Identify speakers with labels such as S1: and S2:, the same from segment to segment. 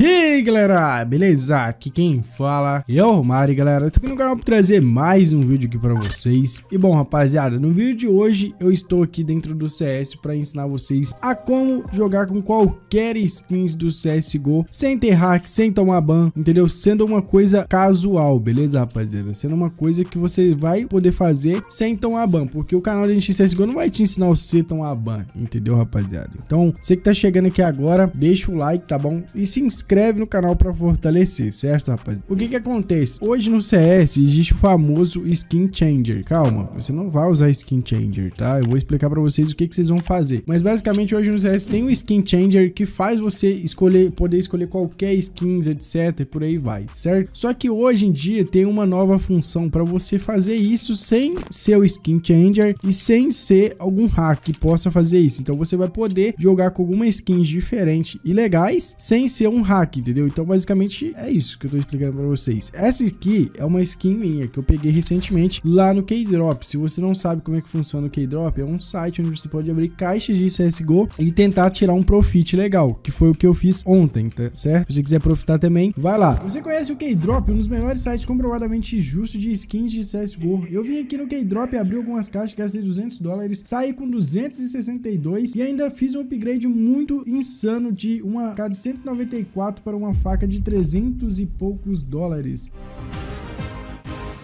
S1: E aí galera, beleza? Aqui quem fala é o Mari galera, eu tô aqui no canal pra trazer mais um vídeo aqui pra vocês E bom rapaziada, no vídeo de hoje eu estou aqui dentro do CS pra ensinar vocês a como jogar com qualquer skins do CSGO Sem ter hack, sem tomar ban, entendeu? Sendo uma coisa casual, beleza rapaziada? Sendo uma coisa que você vai poder fazer sem tomar ban Porque o canal da gente CSGO não vai te ensinar você tomar ban, entendeu rapaziada? Então, você que tá chegando aqui agora, deixa o like, tá bom? E se inscreve inscreve no canal para fortalecer, certo, rapaz? O que que acontece? Hoje no CS existe o famoso Skin Changer. Calma, você não vai usar Skin Changer, tá? Eu vou explicar para vocês o que que vocês vão fazer. Mas basicamente hoje no CS tem um Skin Changer que faz você escolher, poder escolher qualquer skins, etc, e por aí vai, certo? Só que hoje em dia tem uma nova função para você fazer isso sem ser o Skin Changer e sem ser algum hack que possa fazer isso. Então você vai poder jogar com algumas skins diferentes e legais sem ser um hack hack, entendeu? Então, basicamente, é isso que eu tô explicando pra vocês. Essa aqui é uma skin minha que eu peguei recentemente lá no K-Drop. Se você não sabe como é que funciona o K-Drop, é um site onde você pode abrir caixas de CSGO e tentar tirar um profit legal, que foi o que eu fiz ontem, tá certo? Se você quiser profitar também, vai lá. Você conhece o K-Drop? um dos melhores sites comprovadamente justos de skins de CSGO. Eu vim aqui no K-Drop, abri algumas caixas, gastei 200 dólares, saí com 262 e ainda fiz um upgrade muito insano de uma K de 194 4 para uma faca de 300 e poucos dólares.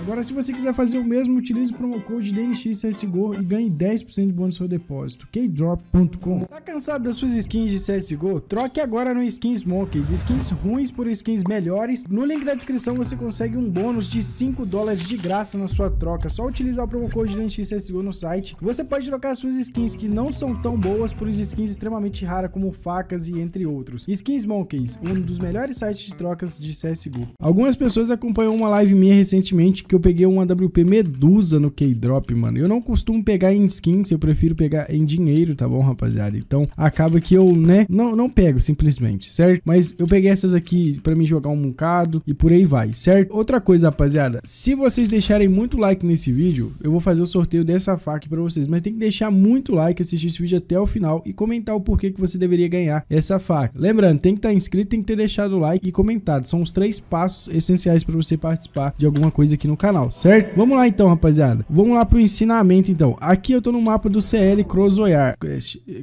S1: Agora, se você quiser fazer o mesmo, utilize o promo code DNXCSGO e ganhe 10% de bônus no seu depósito. kdrop.com Tá cansado das suas skins de CSGO? Troque agora no Skins Monkeys. Skins ruins por skins melhores. No link da descrição você consegue um bônus de 5 dólares de graça na sua troca. Só utilizar o promo code DNXCSGO no site. Você pode trocar suas skins que não são tão boas por skins extremamente raras como facas e entre outros. Skins Monkeys, um dos melhores sites de trocas de CSGO. Algumas pessoas acompanhou uma live minha recentemente que que eu peguei um AWP Medusa no K-Drop, mano. Eu não costumo pegar em skins, eu prefiro pegar em dinheiro, tá bom, rapaziada? Então, acaba que eu, né, não, não pego, simplesmente, certo? Mas eu peguei essas aqui pra mim jogar um bocado e por aí vai, certo? Outra coisa, rapaziada, se vocês deixarem muito like nesse vídeo, eu vou fazer o sorteio dessa faca pra vocês, mas tem que deixar muito like, assistir esse vídeo até o final e comentar o porquê que você deveria ganhar essa faca. Lembrando, tem que estar tá inscrito, tem que ter deixado o like e comentado. São os três passos essenciais pra você participar de alguma coisa aqui no canal canal, certo? Vamos lá então, rapaziada. Vamos lá pro ensinamento então. Aqui eu tô no mapa do CL Crozoiar.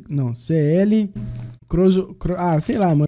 S1: Não, CL... Crozo... Cro... Ah, sei lá, mano.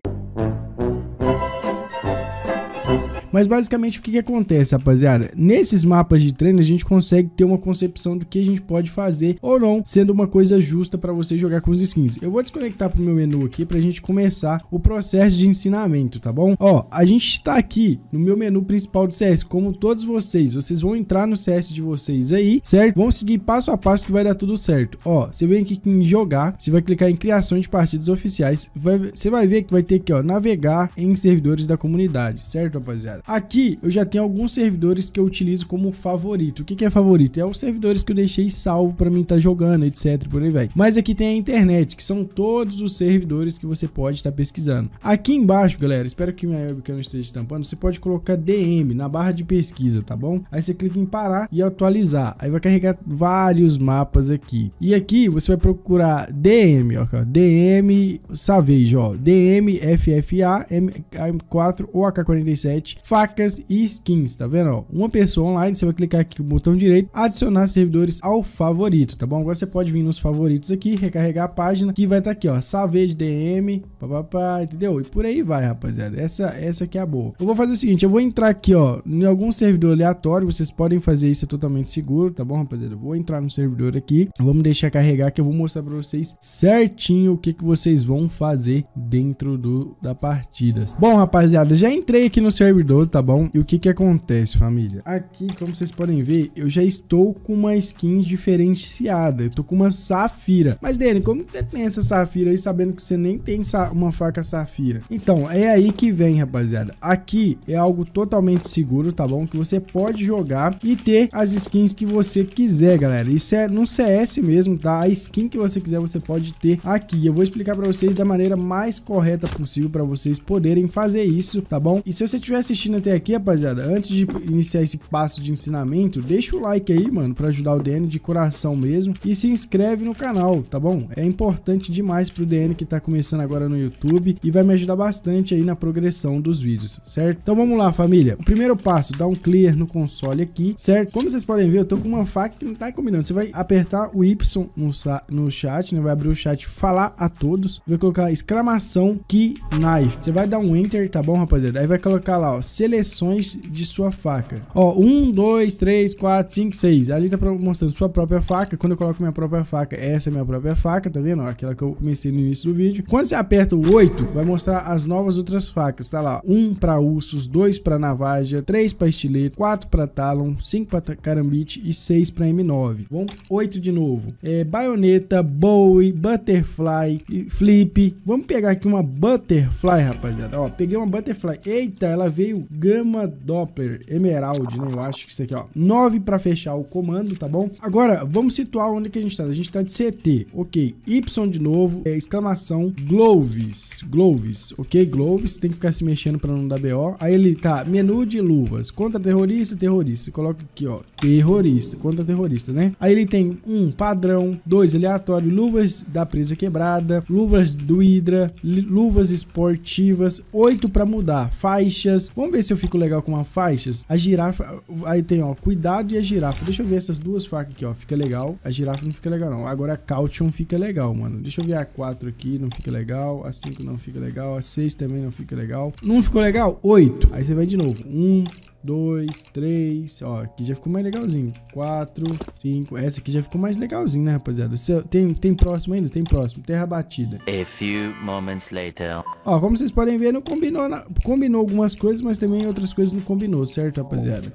S1: Mas basicamente o que, que acontece, rapaziada? Nesses mapas de treino a gente consegue ter uma concepção do que a gente pode fazer ou não, sendo uma coisa justa para você jogar com os skins. Eu vou desconectar pro meu menu aqui pra gente começar o processo de ensinamento, tá bom? Ó, a gente está aqui no meu menu principal do CS, como todos vocês, vocês vão entrar no CS de vocês aí, certo? Vão seguir passo a passo que vai dar tudo certo. Ó, você vem aqui em jogar, você vai clicar em criação de partidas oficiais, vai, você vai ver que vai ter aqui, ó, navegar em servidores da comunidade, certo, rapaziada? Aqui eu já tenho alguns servidores que eu utilizo como favorito. O que, que é favorito? É os servidores que eu deixei salvo para mim estar tá jogando, etc. Por aí vai. Mas aqui tem a internet, que são todos os servidores que você pode estar tá pesquisando. Aqui embaixo, galera, espero que minha webcam não esteja estampando, você pode colocar DM na barra de pesquisa, tá bom? Aí você clica em parar e atualizar. Aí vai carregar vários mapas aqui. E aqui você vai procurar DM, ó, DM Savage, ó, DM FFA M4 ou AK-47 facas e skins, tá vendo? uma pessoa online, você vai clicar aqui com o botão direito, adicionar servidores ao favorito, tá bom? Agora você pode vir nos favoritos aqui, recarregar a página, que vai estar tá aqui, ó, Savage DM, papapá, entendeu? E por aí vai, rapaziada. Essa, essa aqui é a boa. Eu vou fazer o seguinte, eu vou entrar aqui, ó, em algum servidor aleatório, vocês podem fazer isso, é totalmente seguro, tá bom, rapaziada? Eu vou entrar no servidor aqui, vamos deixar carregar que eu vou mostrar pra vocês certinho o que, que vocês vão fazer dentro do, da partida. Bom, rapaziada, já entrei aqui no servidor, valor, tá bom? E o que que acontece, família? Aqui, como vocês podem ver, eu já estou com uma skin diferenciada. Eu tô com uma safira. Mas, Dani, como que você tem essa safira aí, sabendo que você nem tem uma faca safira? Então, é aí que vem, rapaziada. Aqui é algo totalmente seguro, tá bom? Que você pode jogar e ter as skins que você quiser, galera. Isso é no CS mesmo, tá? A skin que você quiser, você pode ter aqui. Eu vou explicar pra vocês da maneira mais correta possível pra vocês poderem fazer isso, tá bom? E se você estiver assistindo assistindo até aqui, rapaziada, antes de iniciar esse passo de ensinamento, deixa o like aí, mano, pra ajudar o DN de coração mesmo. E se inscreve no canal, tá bom? É importante demais pro DN que tá começando agora no YouTube e vai me ajudar bastante aí na progressão dos vídeos, certo? Então vamos lá, família. O primeiro passo, dá um clear no console aqui, certo? Como vocês podem ver, eu tô com uma faca que não tá combinando. Você vai apertar o Y no, no chat, né? Vai abrir o chat, falar a todos. Vai colocar exclamação key knife. Você vai dar um enter, tá bom, rapaziada? Aí vai colocar lá, ó, seleções de sua faca. Ó, um, dois, três, quatro, cinco, seis. Ali tá mostrando sua própria faca. Quando eu coloco minha própria faca, essa é minha própria faca, tá vendo? aquela que eu comecei no início do vídeo. Quando você aperta o 8, vai mostrar as novas outras facas. Tá lá, um para ursos, dois para navaja, três para estileto, quatro para talon, cinco para carambite e seis para M9. Vamos 8 de novo. É, baioneta, bowie, butterfly, flip. Vamos pegar aqui uma butterfly, rapaziada. Ó, peguei uma butterfly. Eita, ela veio gama Doppler Emerald, né? Eu acho que isso aqui, ó. 9 para fechar o comando, tá bom? Agora, vamos situar onde que a gente tá. A gente tá de CT, ok. Y de novo, é, exclamação, gloves, gloves, ok? Gloves, tem que ficar se mexendo para não dar BO. Aí ele tá, menu de luvas, contra terrorista terrorista. Coloca aqui, ó, terrorista, contra terrorista, né? Aí ele tem um padrão, dois aleatório, luvas da presa quebrada, luvas do Hydra, luvas esportivas, oito para mudar, faixas. Vamos ver se eu fico legal com uma faixas. A girafa... Aí tem, ó, cuidado e a girafa. Deixa eu ver essas duas facas aqui, ó. Fica legal. A girafa não fica legal, não. Agora a caution fica legal, mano. Deixa eu ver a 4 aqui, não fica legal. A 5 não fica legal. A 6 também não fica legal. Não ficou legal? 8. Aí você vai de novo. 1, um, dois, três, ó, aqui já ficou mais legalzinho. Quatro, cinco, essa aqui já ficou mais legalzinho, né, rapaziada? Tem, tem próximo ainda? Tem próximo. Terra batida. A few moments later. Ó, como vocês podem ver, não combinou, na... combinou algumas coisas, mas também outras coisas não combinou, certo, rapaziada?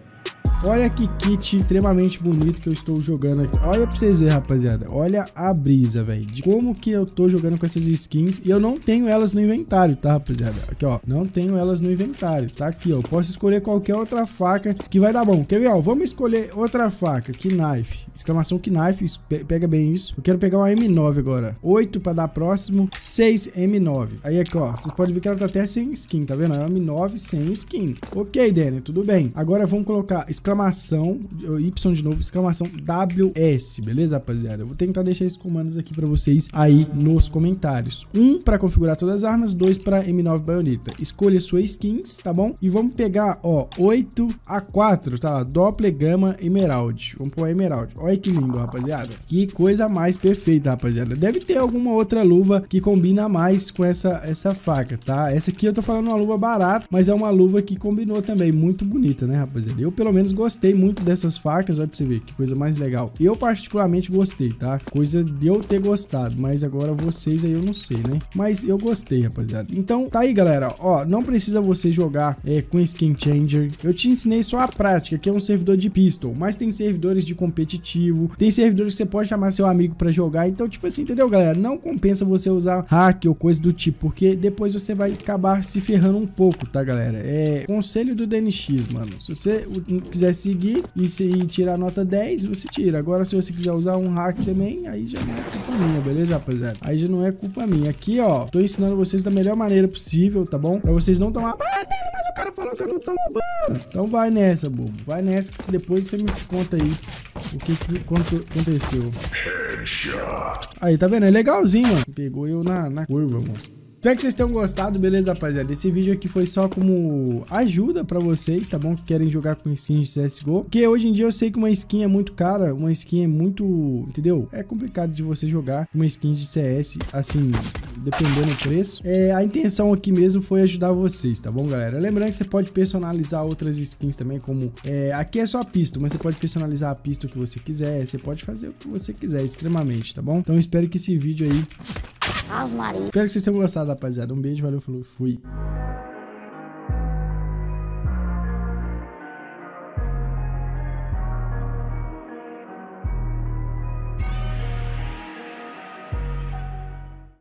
S1: Olha que kit extremamente bonito que eu estou jogando aqui. Olha pra vocês verem, rapaziada. Olha a brisa, velho. De como que eu tô jogando com essas skins. E eu não tenho elas no inventário, tá, rapaziada? Aqui, ó. Não tenho elas no inventário. Tá aqui, ó. Eu posso escolher qualquer outra faca que vai dar bom. Quer ver, ó? Vamos escolher outra faca. Que Knife. Exclamação Knife. Pega bem isso. Eu quero pegar uma M9 agora. 8 pra dar próximo. 6 M9. Aí aqui, ó. Vocês podem ver que ela tá até sem skin, tá vendo? É uma M9 sem skin. Ok, Danny. Tudo bem. Agora vamos colocar exclamação, Y de novo, exclamação WS, beleza, rapaziada? Eu vou tentar deixar esses comandos aqui pra vocês aí nos comentários. Um pra configurar todas as armas, dois pra M9 baioneta. Escolha sua skins, tá bom? E vamos pegar, ó, 8 a 4, tá? Doppler, Gama emerald. Vamos pôr emerald. Olha que lindo, rapaziada. Que coisa mais perfeita, rapaziada. Deve ter alguma outra luva que combina mais com essa, essa faca, tá? Essa aqui eu tô falando uma luva barata, mas é uma luva que combinou também. Muito bonita, né, rapaziada? Eu, pelo menos, gostei muito dessas facas, olha pra você ver, que coisa mais legal. Eu particularmente gostei, tá? Coisa de eu ter gostado, mas agora vocês aí eu não sei, né? Mas eu gostei, rapaziada. Então, tá aí, galera, ó, não precisa você jogar é, com skin changer. Eu te ensinei só a prática, que é um servidor de pistol, mas tem servidores de competitivo, tem servidores que você pode chamar seu amigo pra jogar, então, tipo assim, entendeu, galera? Não compensa você usar hack ou coisa do tipo, porque depois você vai acabar se ferrando um pouco, tá, galera? É conselho do DNX, mano. Se você quiser quiser seguir e, se, e tirar nota 10, você tira. Agora, se você quiser usar um hack também, aí já não é culpa minha, beleza, rapaziada? Aí já não é culpa minha. Aqui, ó, tô ensinando vocês da melhor maneira possível, tá bom? Pra vocês não tomar... Ah, mas o cara falou que eu não tomo ban. Então vai nessa, bobo. Vai nessa que depois você me conta aí o que, que quanto, aconteceu. Aí, tá vendo? É legalzinho, mano. Pegou eu na, na curva, moço. Espero que vocês tenham gostado, beleza, rapaziada? Esse vídeo aqui foi só como ajuda pra vocês, tá bom? Que querem jogar com skins de CSGO. Porque hoje em dia eu sei que uma skin é muito cara, uma skin é muito... Entendeu? É complicado de você jogar uma skin de CS, assim, dependendo do preço. É, a intenção aqui mesmo foi ajudar vocês, tá bom, galera? Lembrando que você pode personalizar outras skins também, como... É, aqui é só a pista, mas você pode personalizar a pista que você quiser, você pode fazer o que você quiser, extremamente, tá bom? Então espero que esse vídeo aí Ave Maria. Espero que vocês tenham gostado, rapaziada. Um beijo, valeu, falou, fui.